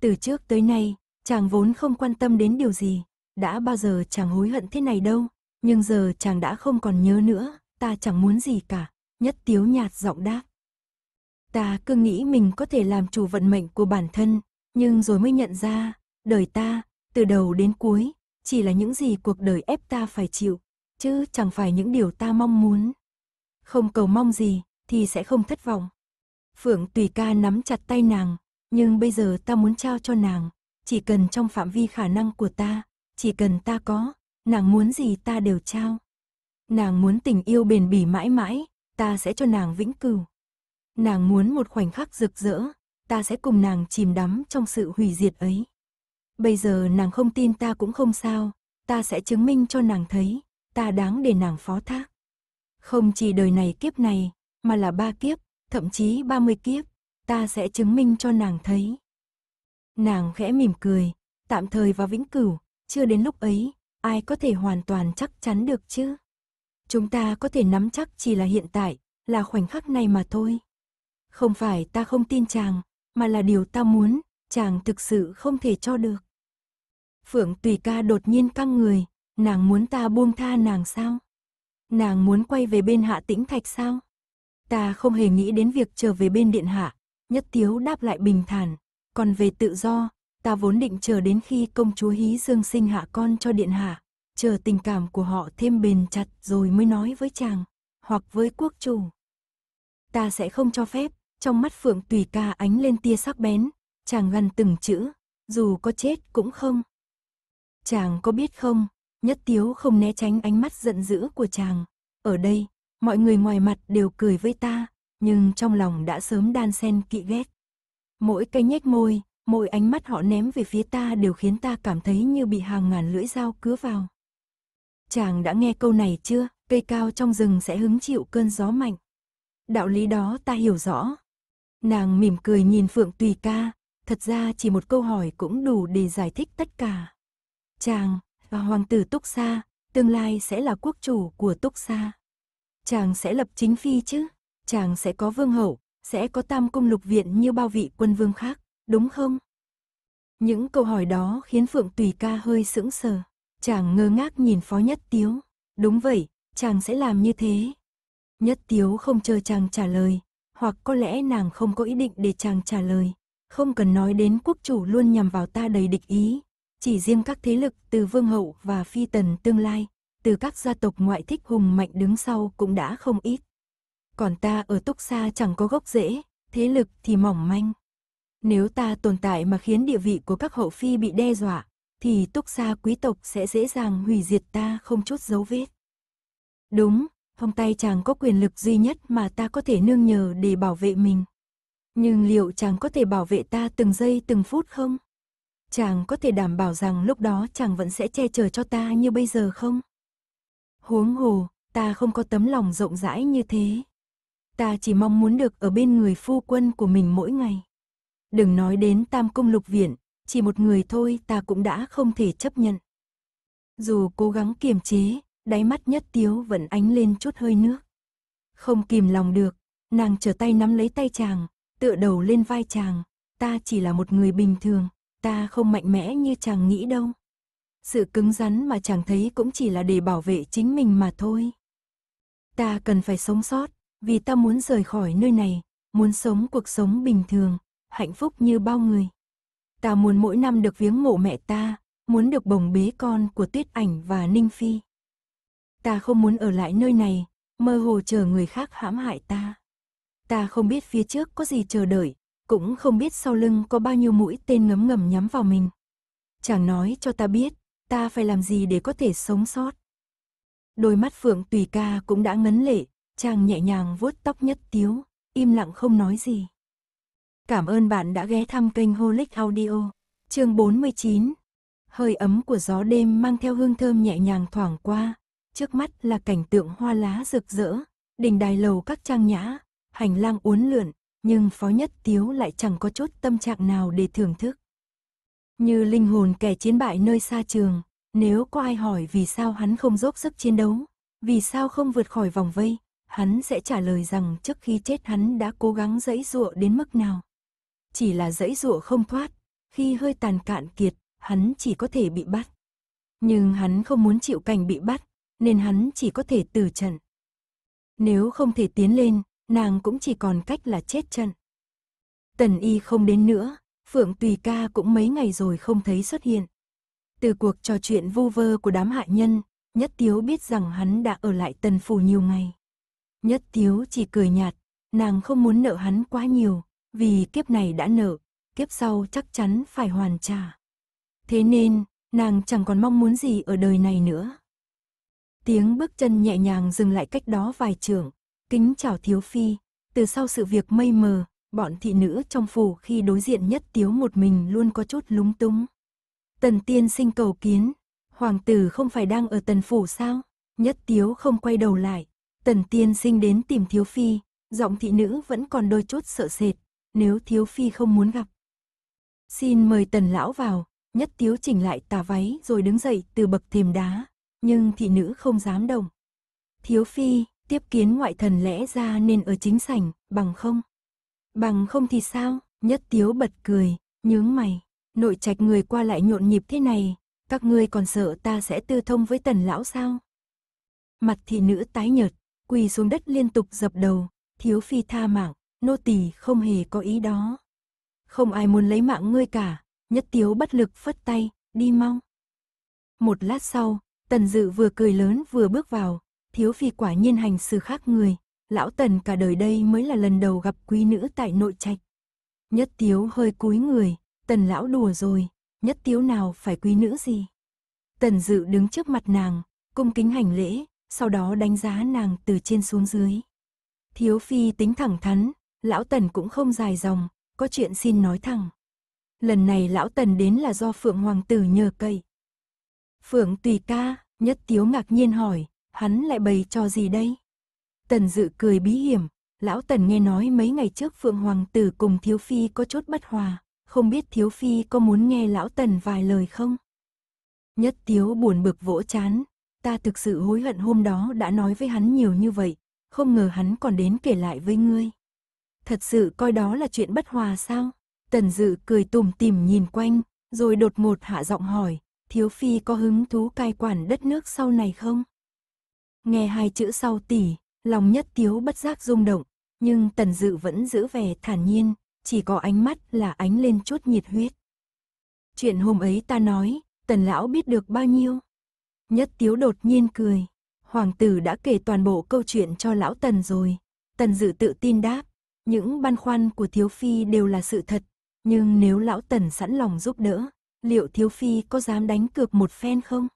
Từ trước tới nay, chàng vốn không quan tâm đến điều gì, đã bao giờ chàng hối hận thế này đâu, nhưng giờ chàng đã không còn nhớ nữa, ta chẳng muốn gì cả, nhất tiếu nhạt giọng đáp. Ta cứ nghĩ mình có thể làm chủ vận mệnh của bản thân, nhưng rồi mới nhận ra, đời ta, từ đầu đến cuối, chỉ là những gì cuộc đời ép ta phải chịu, chứ chẳng phải những điều ta mong muốn. Không cầu mong gì, thì sẽ không thất vọng. Phượng Tùy Ca nắm chặt tay nàng, nhưng bây giờ ta muốn trao cho nàng, chỉ cần trong phạm vi khả năng của ta, chỉ cần ta có, nàng muốn gì ta đều trao. Nàng muốn tình yêu bền bỉ mãi mãi, ta sẽ cho nàng vĩnh cửu. Nàng muốn một khoảnh khắc rực rỡ, ta sẽ cùng nàng chìm đắm trong sự hủy diệt ấy. Bây giờ nàng không tin ta cũng không sao, ta sẽ chứng minh cho nàng thấy, ta đáng để nàng phó thác. Không chỉ đời này kiếp này, mà là ba kiếp, thậm chí ba mươi kiếp, ta sẽ chứng minh cho nàng thấy. Nàng khẽ mỉm cười, tạm thời và vĩnh cửu, chưa đến lúc ấy, ai có thể hoàn toàn chắc chắn được chứ? Chúng ta có thể nắm chắc chỉ là hiện tại, là khoảnh khắc này mà thôi. Không phải ta không tin chàng, mà là điều ta muốn, chàng thực sự không thể cho được. Phượng Tùy ca đột nhiên căng người, nàng muốn ta buông tha nàng sao? Nàng muốn quay về bên hạ tĩnh thạch sao? Ta không hề nghĩ đến việc trở về bên điện hạ, nhất tiếu đáp lại bình thản. Còn về tự do, ta vốn định chờ đến khi công chúa Hí Dương sinh hạ con cho điện hạ, chờ tình cảm của họ thêm bền chặt rồi mới nói với chàng, hoặc với quốc chủ. Ta sẽ không cho phép, trong mắt Phượng Tùy ca ánh lên tia sắc bén, chàng gần từng chữ, dù có chết cũng không. Chàng có biết không, nhất tiếu không né tránh ánh mắt giận dữ của chàng. Ở đây, mọi người ngoài mặt đều cười với ta, nhưng trong lòng đã sớm đan sen kỵ ghét. Mỗi cái nhếch môi, mỗi ánh mắt họ ném về phía ta đều khiến ta cảm thấy như bị hàng ngàn lưỡi dao cứa vào. Chàng đã nghe câu này chưa, cây cao trong rừng sẽ hứng chịu cơn gió mạnh. Đạo lý đó ta hiểu rõ. Nàng mỉm cười nhìn Phượng Tùy ca, thật ra chỉ một câu hỏi cũng đủ để giải thích tất cả. Chàng, và hoàng tử Túc Sa, tương lai sẽ là quốc chủ của Túc Sa. Chàng sẽ lập chính phi chứ, chàng sẽ có vương hậu, sẽ có tam cung lục viện như bao vị quân vương khác, đúng không? Những câu hỏi đó khiến Phượng Tùy Ca hơi sững sờ. Chàng ngơ ngác nhìn Phó Nhất Tiếu. Đúng vậy, chàng sẽ làm như thế. Nhất Tiếu không chờ chàng trả lời, hoặc có lẽ nàng không có ý định để chàng trả lời. Không cần nói đến quốc chủ luôn nhằm vào ta đầy địch ý, chỉ riêng các thế lực từ vương hậu và phi tần tương lai, từ các gia tộc ngoại thích hùng mạnh đứng sau cũng đã không ít. Còn ta ở Túc Sa chẳng có gốc rễ, thế lực thì mỏng manh. Nếu ta tồn tại mà khiến địa vị của các hậu phi bị đe dọa, thì Túc Sa quý tộc sẽ dễ dàng hủy diệt ta không chút dấu vết. Đúng, trong tay chàng có quyền lực duy nhất mà ta có thể nương nhờ để bảo vệ mình. Nhưng liệu chàng có thể bảo vệ ta từng giây từng phút không? chàng có thể đảm bảo rằng lúc đó chàng vẫn sẽ che chở cho ta như bây giờ không? Huống hồ, ta không có tấm lòng rộng rãi như thế. Ta chỉ mong muốn được ở bên người phu quân của mình mỗi ngày. Đừng nói đến tam cung lục viện, chỉ một người thôi ta cũng đã không thể chấp nhận. Dù cố gắng kiềm chế, đáy mắt nhất tiếu vẫn ánh lên chút hơi nước. Không kìm lòng được, nàng trở tay nắm lấy tay chàng, tựa đầu lên vai chàng, ta chỉ là một người bình thường, ta không mạnh mẽ như chàng nghĩ đâu. Sự cứng rắn mà chàng thấy cũng chỉ là để bảo vệ chính mình mà thôi. Ta cần phải sống sót, vì ta muốn rời khỏi nơi này, muốn sống cuộc sống bình thường, hạnh phúc như bao người. Ta muốn mỗi năm được viếng mộ mẹ ta, muốn được bồng bế con của Tuyết Ảnh và Ninh Phi. Ta không muốn ở lại nơi này, mơ hồ chờ người khác hãm hại ta. Ta không biết phía trước có gì chờ đợi, cũng không biết sau lưng có bao nhiêu mũi tên ngấm ngầm nhắm vào mình. Chàng nói cho ta biết, ta phải làm gì để có thể sống sót. Đôi mắt Phượng Tùy Ca cũng đã ngấn lệ, chàng nhẹ nhàng vuốt tóc nhất tiếu, im lặng không nói gì. Cảm ơn bạn đã ghé thăm kênh Holic Audio, chương 49. Hơi ấm của gió đêm mang theo hương thơm nhẹ nhàng thoảng qua, trước mắt là cảnh tượng hoa lá rực rỡ, đình đài lầu các trang nhã, hành lang uốn lượn, nhưng Phó Nhất Tiếu lại chẳng có chút tâm trạng nào để thưởng thức. Như linh hồn kẻ chiến bại nơi xa trường, nếu có ai hỏi vì sao hắn không dốc sức chiến đấu, vì sao không vượt khỏi vòng vây, hắn sẽ trả lời rằng trước khi chết hắn đã cố gắng dẫy dụa đến mức nào. Chỉ là dẫy dụa không thoát, khi hơi tàn cạn kiệt, hắn chỉ có thể bị bắt. Nhưng hắn không muốn chịu cảnh bị bắt, nên hắn chỉ có thể từ trận. Nếu không thể tiến lên, nàng cũng chỉ còn cách là chết chân. Tần y không đến nữa, Phượng Tùy ca cũng mấy ngày rồi không thấy xuất hiện. Từ cuộc trò chuyện vu vơ của đám hạ nhân, Nhất Tiếu biết rằng hắn đã ở lại tần phủ nhiều ngày. Nhất Tiếu chỉ cười nhạt, nàng không muốn nợ hắn quá nhiều, vì kiếp này đã nợ, kiếp sau chắc chắn phải hoàn trả. Thế nên, nàng chẳng còn mong muốn gì ở đời này nữa. Tiếng bước chân nhẹ nhàng dừng lại cách đó vài trường, Kính chào thiếu phi, từ sau sự việc mây mờ, bọn thị nữ trong phủ khi đối diện nhất tiếu một mình luôn có chút lúng túng. Tần tiên sinh cầu kiến, hoàng tử không phải đang ở tần phủ sao? Nhất tiếu không quay đầu lại, tần tiên sinh đến tìm thiếu phi, giọng thị nữ vẫn còn đôi chút sợ sệt, nếu thiếu phi không muốn gặp. Xin mời tần lão vào, nhất tiếu chỉnh lại tà váy rồi đứng dậy từ bậc thềm đá, nhưng thị nữ không dám động. Thiếu phi, Tiếp kiến ngoại thần lẽ ra nên ở chính sảnh, bằng không. Bằng không thì sao? Nhất tiếu bật cười, nhướng mày. Nội trạch người qua lại nhộn nhịp thế này, các ngươi còn sợ ta sẽ tư thông với tần lão sao? Mặt thị nữ tái nhợt, quỳ xuống đất liên tục dập đầu, thiếu phi tha mạng, nô tỳ không hề có ý đó. Không ai muốn lấy mạng ngươi cả, nhất tiếu bất lực phất tay, đi mau. Một lát sau, tần dự vừa cười lớn vừa bước vào, thiếu phi quả nhiên hành xử khác người, lão tần cả đời đây mới là lần đầu gặp quý nữ tại nội trạch. Nhất tiếu hơi cúi người, tần lão đùa rồi, nhất tiếu nào phải quý nữ gì. Tần dự đứng trước mặt nàng, cung kính hành lễ, sau đó đánh giá nàng từ trên xuống dưới. Thiếu phi tính thẳng thắn, lão tần cũng không dài dòng, có chuyện xin nói thẳng. Lần này lão tần đến là do phượng hoàng tử nhờ cậy. Phượng tùy ca, nhất tiếu ngạc nhiên hỏi, hắn lại bày cho gì đây? Tần dự cười bí hiểm, lão tần nghe nói mấy ngày trước Phượng Hoàng tử cùng Thiếu Phi có chốt bất hòa, không biết Thiếu Phi có muốn nghe lão tần vài lời không? Nhất Tiếu buồn bực vỗ chán, ta thực sự hối hận hôm đó đã nói với hắn nhiều như vậy, không ngờ hắn còn đến kể lại với ngươi. Thật sự coi đó là chuyện bất hòa sao? Tần dự cười tùm tìm nhìn quanh, rồi đột ngột hạ giọng hỏi, Thiếu Phi có hứng thú cai quản đất nước sau này không? Nghe hai chữ sau tỷ, lòng nhất tiếu bất giác rung động, nhưng tần dự vẫn giữ vẻ thản nhiên, chỉ có ánh mắt là ánh lên chút nhiệt huyết. Chuyện hôm ấy ta nói, tần lão biết được bao nhiêu. Nhất tiếu đột nhiên cười, hoàng tử đã kể toàn bộ câu chuyện cho lão tần rồi. Tần dự tự tin đáp, những băn khoăn của thiếu phi đều là sự thật, nhưng nếu lão tần sẵn lòng giúp đỡ, liệu thiếu phi có dám đánh cược một phen không?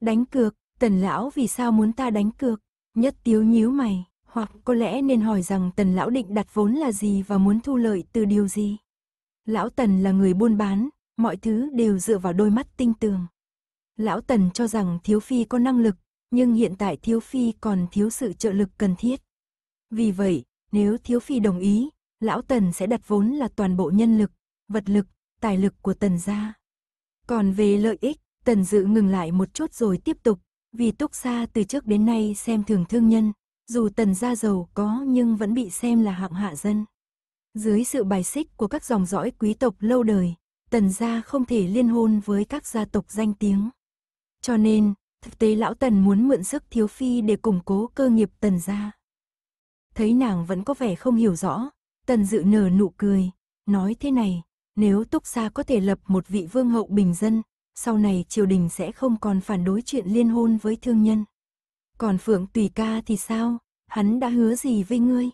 Đánh cược, tần lão vì sao muốn ta đánh cược, nhất tiếu nhíu mày, hoặc có lẽ nên hỏi rằng tần lão định đặt vốn là gì và muốn thu lợi từ điều gì. Lão tần là người buôn bán, mọi thứ đều dựa vào đôi mắt tinh tường. Lão tần cho rằng thiếu phi có năng lực, nhưng hiện tại thiếu phi còn thiếu sự trợ lực cần thiết. Vì vậy, nếu thiếu phi đồng ý, lão tần sẽ đặt vốn là toàn bộ nhân lực, vật lực, tài lực của tần gia. Còn về lợi ích, tần dự ngừng lại một chút rồi tiếp tục, vì Túc xa từ trước đến nay xem thường thương nhân, dù tần gia giàu có nhưng vẫn bị xem là hạng hạ dân. Dưới sự bài xích của các dòng dõi quý tộc lâu đời, tần gia không thể liên hôn với các gia tộc danh tiếng. Cho nên, thực tế lão tần muốn mượn sức thiếu phi để củng cố cơ nghiệp tần gia. Thấy nàng vẫn có vẻ không hiểu rõ, tần dự nở nụ cười, nói thế này, nếu Túc xa có thể lập một vị vương hậu bình dân, sau này triều đình sẽ không còn phản đối chuyện liên hôn với thương nhân. Còn Phượng Tùy Ca thì sao, hắn đã hứa gì với ngươi?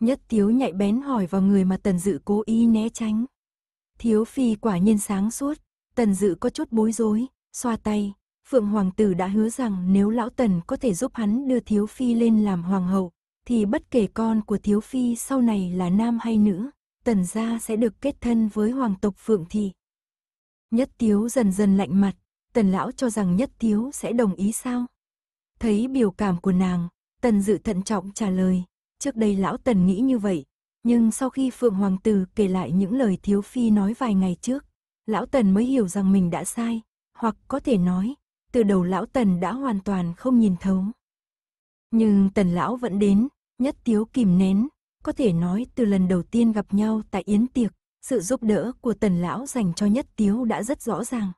Nhất Tiếu nhạy bén hỏi vào người mà Tần Dự cố ý né tránh. Thiếu Phi quả nhiên sáng suốt, Tần Dự có chút bối rối, xoa tay, Phượng Hoàng Tử đã hứa rằng nếu Lão Tần có thể giúp hắn đưa Thiếu Phi lên làm Hoàng hậu, thì bất kể con của Thiếu Phi sau này là nam hay nữ, Tần gia sẽ được kết thân với Hoàng tộc Phượng Thị. Nhất Tiếu dần dần lạnh mặt, Tần Lão cho rằng Nhất Tiếu sẽ đồng ý sao? Thấy biểu cảm của nàng, Tần Dự thận trọng trả lời, trước đây Lão Tần nghĩ như vậy, nhưng sau khi Phượng Hoàng Tử kể lại những lời Thiếu Phi nói vài ngày trước, Lão Tần mới hiểu rằng mình đã sai, hoặc có thể nói, từ đầu Lão Tần đã hoàn toàn không nhìn thấu. Nhưng Tần Lão vẫn đến, Nhất Tiếu kìm nén, có thể nói từ lần đầu tiên gặp nhau tại Yến Tiệc, sự giúp đỡ của tần lão dành cho nhất tiếu đã rất rõ ràng.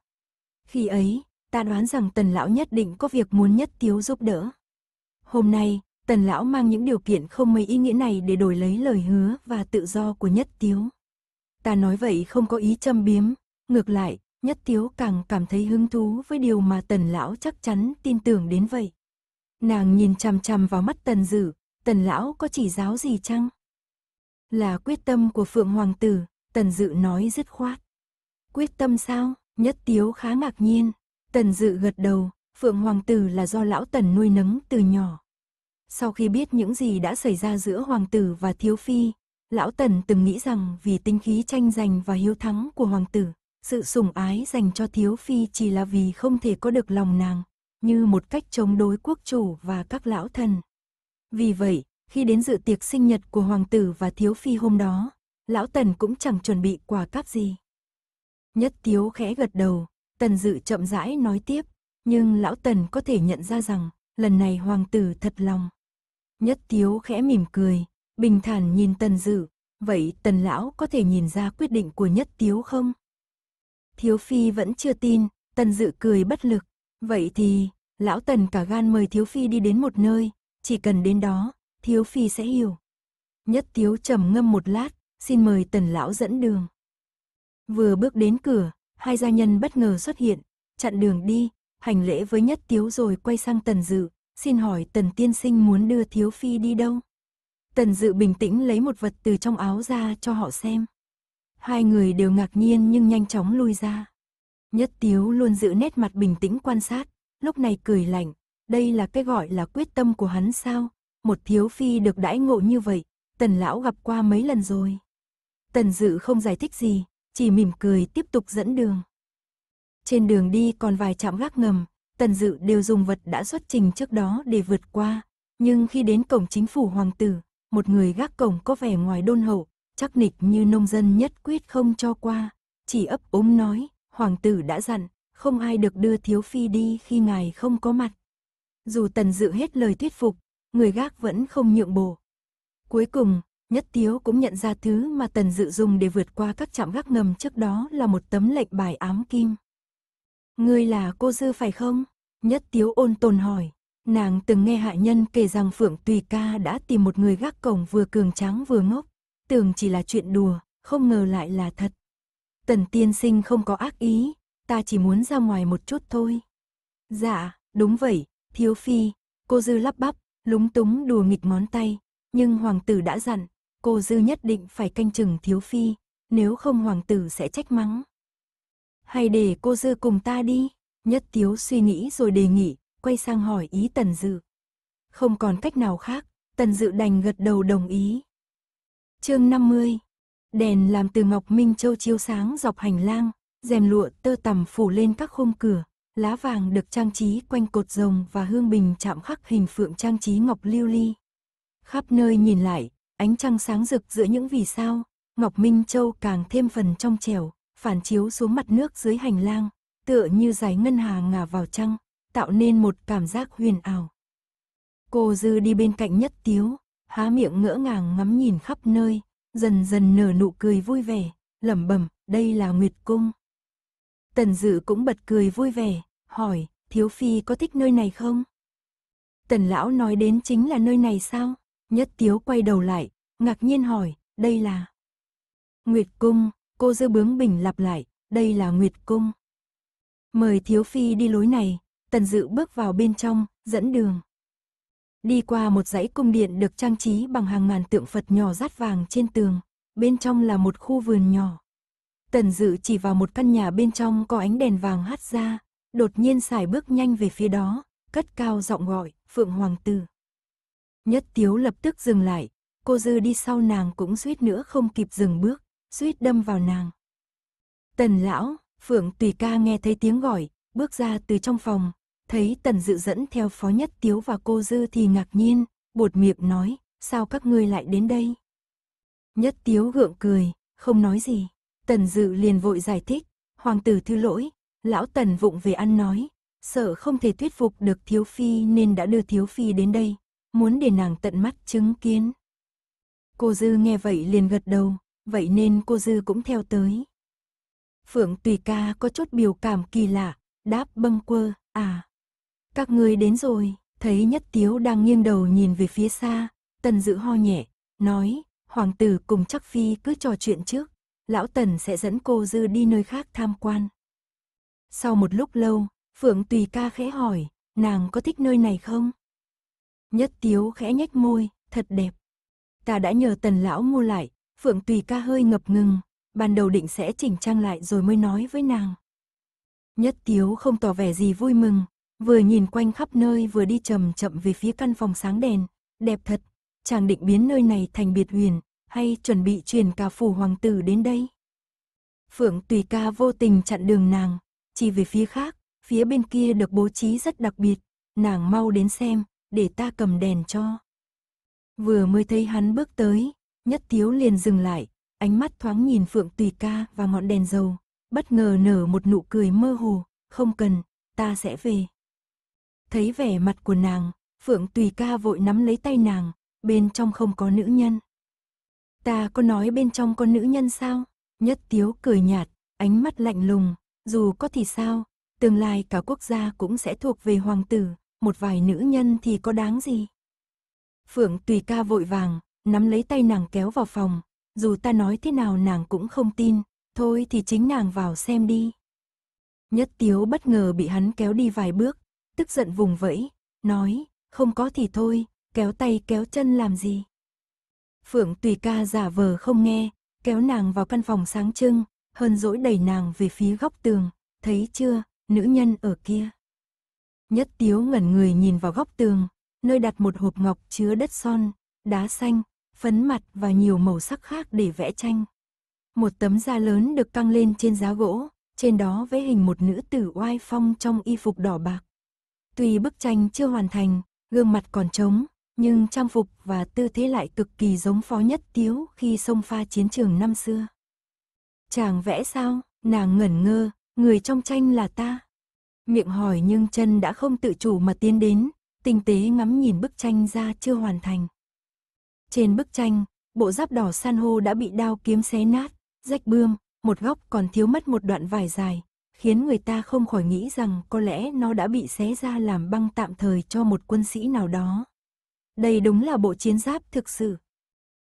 Khi ấy, ta đoán rằng tần lão nhất định có việc muốn nhất tiếu giúp đỡ. Hôm nay, tần lão mang những điều kiện không mấy ý nghĩa này để đổi lấy lời hứa và tự do của nhất tiếu. Ta nói vậy không có ý châm biếm, ngược lại, nhất tiếu càng cảm thấy hứng thú với điều mà tần lão chắc chắn tin tưởng đến vậy. Nàng nhìn chằm chằm vào mắt tần dự, tần lão có chỉ giáo gì chăng? Là quyết tâm của phượng hoàng tử, Tần Dự nói dứt khoát. Quyết tâm sao? Nhất Tiếu khá ngạc nhiên. Tần Dự gật đầu, Phượng Hoàng Tử là do lão Tần nuôi nấng từ nhỏ. Sau khi biết những gì đã xảy ra giữa Hoàng Tử và Thiếu Phi, lão Tần từng nghĩ rằng vì tinh khí tranh giành và hiếu thắng của Hoàng Tử, sự sủng ái dành cho Thiếu Phi chỉ là vì không thể có được lòng nàng, như một cách chống đối quốc chủ và các lão thần. Vì vậy, khi đến dự tiệc sinh nhật của Hoàng Tử và Thiếu Phi hôm đó, lão Tần cũng chẳng chuẩn bị quà cáp gì. Nhất Tiếu khẽ gật đầu, Tần Dự chậm rãi nói tiếp, nhưng lão Tần có thể nhận ra rằng, lần này hoàng tử thật lòng. Nhất Tiếu khẽ mỉm cười, bình thản nhìn Tần Dự, vậy Tần Lão có thể nhìn ra quyết định của Nhất Tiếu không? Thiếu Phi vẫn chưa tin, Tần Dự cười bất lực, vậy thì, lão Tần cả gan mời Thiếu Phi đi đến một nơi, chỉ cần đến đó, Thiếu Phi sẽ hiểu. Nhất Tiếu trầm ngâm một lát, xin mời tần lão dẫn đường. Vừa bước đến cửa, hai gia nhân bất ngờ xuất hiện, chặn đường đi, hành lễ với nhất tiếu rồi quay sang tần dự, xin hỏi tần tiên sinh muốn đưa thiếu phi đi đâu. Tần dự bình tĩnh lấy một vật từ trong áo ra cho họ xem. Hai người đều ngạc nhiên nhưng nhanh chóng lui ra. Nhất tiếu luôn giữ nét mặt bình tĩnh quan sát, lúc này cười lạnh, đây là cái gọi là quyết tâm của hắn sao, một thiếu phi được đãi ngộ như vậy, tần lão gặp qua mấy lần rồi. Tần Dự không giải thích gì, chỉ mỉm cười tiếp tục dẫn đường. Trên đường đi còn vài trạm gác ngầm, Tần Dự đều dùng vật đã xuất trình trước đó để vượt qua, nhưng khi đến cổng chính phủ hoàng tử, một người gác cổng có vẻ ngoài đôn hậu, chắc nịch như nông dân nhất quyết không cho qua, chỉ ấp ốm nói, hoàng tử đã dặn, không ai được đưa thiếu phi đi khi ngài không có mặt. Dù Tần Dự hết lời thuyết phục, người gác vẫn không nhượng bộ. Cuối cùng, Nhất Tiếu cũng nhận ra thứ mà Tần Dự dùng để vượt qua các trạm gác ngầm trước đó là một tấm lệnh bài ám kim. Ngươi là cô Dư phải không? Nhất Tiếu ôn tồn hỏi. Nàng từng nghe hạ nhân kể rằng Phượng Tùy Ca đã tìm một người gác cổng vừa cường tráng vừa ngốc. Tưởng chỉ là chuyện đùa, không ngờ lại là thật. Tần tiên sinh không có ác ý, ta chỉ muốn ra ngoài một chút thôi. Dạ, đúng vậy, thiếu phi, cô Dư lắp bắp, lúng túng đùa nghịch ngón tay. Nhưng hoàng tử đã dặn, cô dư nhất định phải canh chừng thiếu phi, nếu không hoàng tử sẽ trách mắng. Hay để cô dư cùng ta đi, nhất thiếu suy nghĩ rồi đề nghị, quay sang hỏi ý tần dự. Không còn cách nào khác, tần dự đành gật đầu đồng ý. chương 50 Đèn làm từ ngọc minh châu chiếu sáng dọc hành lang, rèm lụa tơ tằm phủ lên các khung cửa, lá vàng được trang trí quanh cột rồng và hương bình chạm khắc hình phượng trang trí ngọc lưu ly. Khắp nơi nhìn lại, ánh trăng sáng rực giữa những vì sao, Ngọc Minh Châu càng thêm phần trong trẻo, phản chiếu xuống mặt nước dưới hành lang, tựa như dải ngân hà ngả vào trăng, tạo nên một cảm giác huyền ảo. Cô Dư đi bên cạnh nhất tiếu, há miệng ngỡ ngàng ngắm nhìn khắp nơi, dần dần nở nụ cười vui vẻ, lẩm bẩm, đây là Nguyệt Cung. Tần Dự cũng bật cười vui vẻ, hỏi, thiếu phi có thích nơi này không? Tần lão nói đến chính là nơi này sao? Nhất Tiếu quay đầu lại, ngạc nhiên hỏi, đây là... Nguyệt Cung, cô dư bướng bình lặp lại, đây là Nguyệt Cung. Mời Thiếu Phi đi lối này, Tần Dự bước vào bên trong, dẫn đường. Đi qua một dãy cung điện được trang trí bằng hàng ngàn tượng Phật nhỏ rát vàng trên tường, bên trong là một khu vườn nhỏ. Tần Dự chỉ vào một căn nhà bên trong có ánh đèn vàng hắt ra, đột nhiên xài bước nhanh về phía đó, cất cao giọng gọi, Phượng Hoàng Tử. Nhất Tiếu lập tức dừng lại, cô Dư đi sau nàng cũng suýt nữa không kịp dừng bước, suýt đâm vào nàng. Tần lão, Phượng Tùy ca nghe thấy tiếng gọi, bước ra từ trong phòng, thấy Tần Dự dẫn theo Phó Nhất Tiếu và cô Dư thì ngạc nhiên, bột miệng nói, sao các ngươi lại đến đây? Nhất Tiếu gượng cười, không nói gì. Tần Dự liền vội giải thích, hoàng tử thư lỗi, lão Tần vụng về ăn nói, sợ không thể thuyết phục được Thiếu Phi nên đã đưa Thiếu Phi đến đây muốn để nàng tận mắt chứng kiến. Cô Dư nghe vậy liền gật đầu, vậy nên cô Dư cũng theo tới. Phượng Tùy Ca có chút biểu cảm kỳ lạ, đáp bâng quơ, à. Các người đến rồi, thấy Nhất Tiếu đang nghiêng đầu nhìn về phía xa, Tần Dự ho nhẹ, nói, Hoàng tử cùng chắc Phi cứ trò chuyện trước, Lão Tần sẽ dẫn cô Dư đi nơi khác tham quan. Sau một lúc lâu, Phượng Tùy Ca khẽ hỏi, nàng có thích nơi này không? Nhất tiếu khẽ nhếch môi, thật đẹp. Ta đã nhờ tần lão mua lại, phượng tùy ca hơi ngập ngừng, ban đầu định sẽ chỉnh trang lại rồi mới nói với nàng. Nhất tiếu không tỏ vẻ gì vui mừng, vừa nhìn quanh khắp nơi vừa đi chậm chậm về phía căn phòng sáng đèn, đẹp thật, chàng định biến nơi này thành biệt huyền, hay chuẩn bị truyền cả phủ hoàng tử đến đây. Phượng Tùy Ca vô tình chặn đường nàng, chỉ về phía khác, phía bên kia được bố trí rất đặc biệt, nàng mau đến xem, để ta cầm đèn cho. Vừa mới thấy hắn bước tới, nhất thiếu liền dừng lại, ánh mắt thoáng nhìn Phượng Tùy Ca và ngọn đèn dầu, bất ngờ nở một nụ cười mơ hồ, không cần, ta sẽ về. Thấy vẻ mặt của nàng, Phượng Tùy Ca vội nắm lấy tay nàng, bên trong không có nữ nhân. Ta có nói bên trong có nữ nhân sao? Nhất Tiếu cười nhạt, ánh mắt lạnh lùng, dù có thì sao, tương lai cả quốc gia cũng sẽ thuộc về hoàng tử, một vài nữ nhân thì có đáng gì. Phượng tùy ca vội vàng, nắm lấy tay nàng kéo vào phòng, dù ta nói thế nào nàng cũng không tin, thôi thì chính nàng vào xem đi. Nhất tiếu bất ngờ bị hắn kéo đi vài bước, tức giận vùng vẫy, nói, không có thì thôi, kéo tay kéo chân làm gì. Phượng tùy ca giả vờ không nghe, kéo nàng vào căn phòng sáng trưng, hơn dỗi đẩy nàng về phía góc tường, thấy chưa, nữ nhân ở kia. Nhất tiếu ngẩn người nhìn vào góc tường, nơi đặt một hộp ngọc chứa đất son, đá xanh, phấn mặt và nhiều màu sắc khác để vẽ tranh. Một tấm da lớn được căng lên trên giá gỗ, trên đó vẽ hình một nữ tử oai phong trong y phục đỏ bạc. Tuy bức tranh chưa hoàn thành, gương mặt còn trống, nhưng trang phục và tư thế lại cực kỳ giống phó nhất tiếu khi xông pha chiến trường năm xưa. Chàng vẽ sao, nàng ngẩn ngơ, người trong tranh là ta. Miệng hỏi nhưng chân đã không tự chủ mà tiến đến, tinh tế ngắm nhìn bức tranh ra chưa hoàn thành. Trên bức tranh, bộ giáp đỏ san hô đã bị đao kiếm xé nát, rách bươm, một góc còn thiếu mất một đoạn vải dài, khiến người ta không khỏi nghĩ rằng có lẽ nó đã bị xé ra làm băng tạm thời cho một quân sĩ nào đó. Đây đúng là bộ chiến giáp thực sự.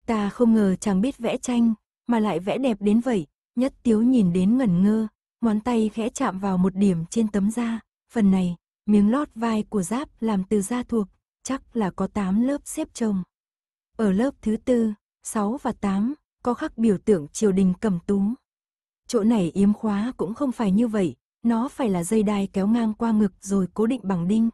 Ta không ngờ chàng biết vẽ tranh, mà lại vẽ đẹp đến vậy, nhất tiếu nhìn đến ngẩn ngơ, ngón tay khẽ chạm vào một điểm trên tấm da, phần này, miếng lót vai của giáp làm từ da thuộc, chắc là có 8 lớp xếp chồng. Ở lớp thứ tư, 6 và 8, có khắc biểu tượng triều đình cầm tú. Chỗ này yếm khóa cũng không phải như vậy, nó phải là dây đai kéo ngang qua ngực rồi cố định bằng đinh.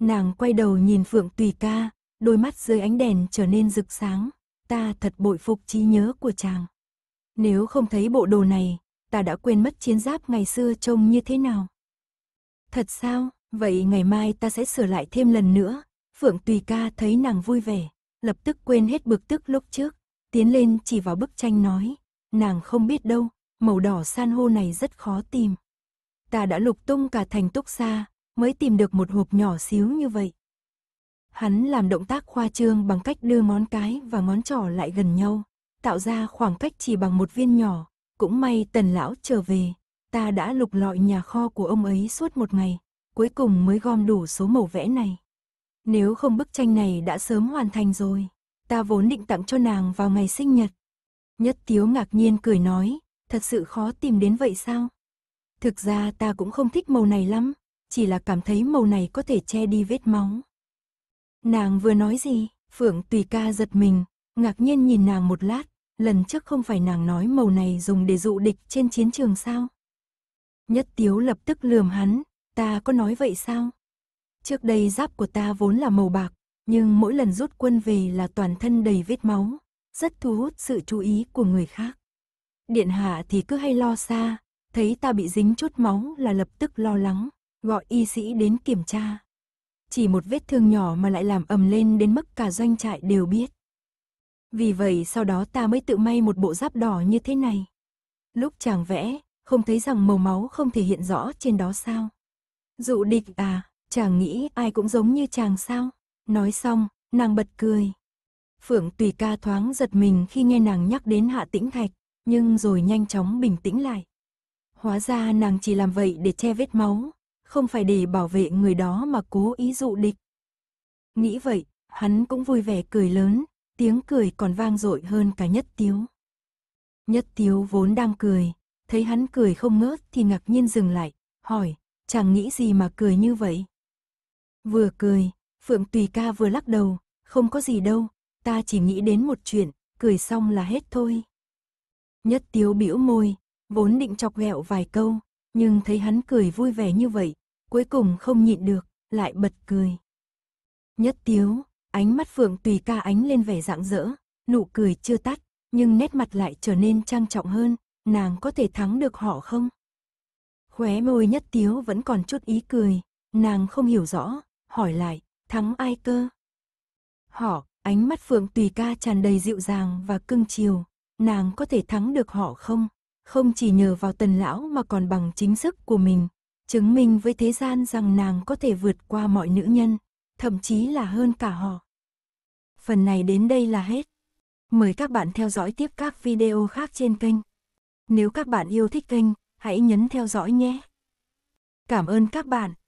Nàng quay đầu nhìn Phượng Tùy ca, đôi mắt dưới ánh đèn trở nên rực sáng, ta thật bội phục trí nhớ của chàng. Nếu không thấy bộ đồ này, ta đã quên mất chiến giáp ngày xưa trông như thế nào. Thật sao, vậy ngày mai ta sẽ sửa lại thêm lần nữa. Phượng Tùy ca thấy nàng vui vẻ, lập tức quên hết bực tức lúc trước, tiến lên chỉ vào bức tranh nói, nàng không biết đâu, màu đỏ san hô này rất khó tìm. Ta đã lục tung cả thành túc xa, mới tìm được một hộp nhỏ xíu như vậy. Hắn làm động tác khoa trương bằng cách đưa ngón cái và ngón trỏ lại gần nhau, tạo ra khoảng cách chỉ bằng một viên nhỏ, cũng may tần lão trở về, ta đã lục lọi nhà kho của ông ấy suốt một ngày, cuối cùng mới gom đủ số màu vẽ này. Nếu không bức tranh này đã sớm hoàn thành rồi, ta vốn định tặng cho nàng vào ngày sinh nhật. Nhất Tiếu ngạc nhiên cười nói, thật sự khó tìm đến vậy sao? Thực ra ta cũng không thích màu này lắm, chỉ là cảm thấy màu này có thể che đi vết máu. Nàng vừa nói gì? Phượng Tùy Ca giật mình, ngạc nhiên nhìn nàng một lát, lần trước không phải nàng nói màu này dùng để dụ địch trên chiến trường sao? Nhất tiếu lập tức lườm hắn, ta có nói vậy sao? Trước đây giáp của ta vốn là màu bạc, nhưng mỗi lần rút quân về là toàn thân đầy vết máu, rất thu hút sự chú ý của người khác. Điện hạ thì cứ hay lo xa, thấy ta bị dính chút máu là lập tức lo lắng, gọi y sĩ đến kiểm tra. Chỉ một vết thương nhỏ mà lại làm ầm lên đến mức cả doanh trại đều biết. Vì vậy sau đó ta mới tự may một bộ giáp đỏ như thế này. Lúc chàng vẽ, không thấy rằng màu máu không thể hiện rõ trên đó sao. Dụ địch à, chàng nghĩ ai cũng giống như chàng sao. Nói xong, nàng bật cười. Phượng tùy ca thoáng giật mình khi nghe nàng nhắc đến hạ tĩnh thạch, nhưng rồi nhanh chóng bình tĩnh lại. Hóa ra nàng chỉ làm vậy để che vết máu, không phải để bảo vệ người đó mà cố ý dụ địch. Nghĩ vậy, hắn cũng vui vẻ cười lớn, tiếng cười còn vang dội hơn cả nhất tiếu. Nhất tiếu vốn đang cười, thấy hắn cười không ngớt thì ngạc nhiên dừng lại, hỏi, chẳng nghĩ gì mà cười như vậy. Vừa cười, Phượng Tùy ca vừa lắc đầu, không có gì đâu, ta chỉ nghĩ đến một chuyện, cười xong là hết thôi. Nhất tiếu bĩu môi, vốn định chọc ghẹo vài câu, nhưng thấy hắn cười vui vẻ như vậy, cuối cùng không nhịn được, lại bật cười. Nhất tiếu, Ánh mắt Phượng Tùy ca ánh lên vẻ rạng rỡ, nụ cười chưa tắt, nhưng nét mặt lại trở nên trang trọng hơn, nàng có thể thắng được họ không? Khóe môi nhất tiếu vẫn còn chút ý cười, nàng không hiểu rõ, hỏi lại, thắng ai cơ? Họ, ánh mắt Phượng Tùy ca tràn đầy dịu dàng và cưng chiều, nàng có thể thắng được họ không? Không chỉ nhờ vào tần lão mà còn bằng chính sức của mình, chứng minh với thế gian rằng nàng có thể vượt qua mọi nữ nhân thậm chí là hơn cả họ. Phần này đến đây là hết. Mời các bạn theo dõi tiếp các video khác trên kênh. Nếu các bạn yêu thích kênh, hãy nhấn theo dõi nhé. Cảm ơn các bạn.